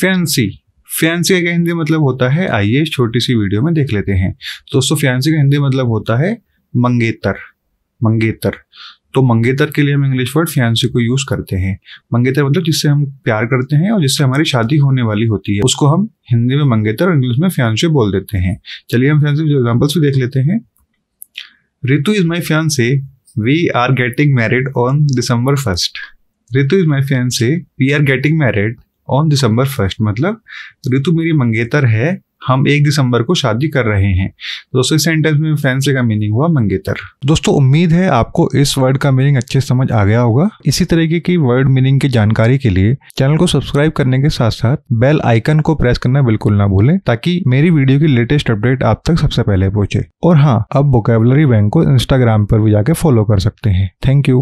fancy fancy का हिंदी मतलब होता है आइए छोटी सी वीडियो में देख लेते हैं तो दोस्तों फैंसी का हिंदी मतलब होता है मंगेतर मंगेतर तो मंगेतर के लिए हम इंग्लिश वर्ड फैंसी को यूज करते हैं मंगेतर मतलब जिससे हम प्यार करते हैं और जिससे हमारी शादी होने वाली होती है उसको हम हिंदी में मंगेतर और इंग्लिश में फैंसी बोल देते हैं चलिए हम फैंसी एग्जाम्पल्स भी देख लेते हैं Ritu is my fiance we are getting married on December first Ritu is my fiance we are getting married on December first मतलब ऋतु मेरी मंगेतर है हम एक दिसंबर को शादी कर रहे हैं दोस्तों इस सेंटेंस में फैंस का मीनिंग हुआ मंगेतर दोस्तों उम्मीद है आपको इस वर्ड का मीनिंग अच्छे समझ आ गया होगा इसी तरीके की वर्ड मीनिंग की जानकारी के लिए चैनल को सब्सक्राइब करने के साथ साथ बेल आइकन को प्रेस करना बिल्कुल ना भूलें ताकि मेरी वीडियो की लेटेस्ट अपडेट आप तक सबसे पहले पहुंचे और हाँ अब वोकेबलरी बैंक को इंस्टाग्राम पर भी जाके फॉलो कर सकते हैं थैंक यू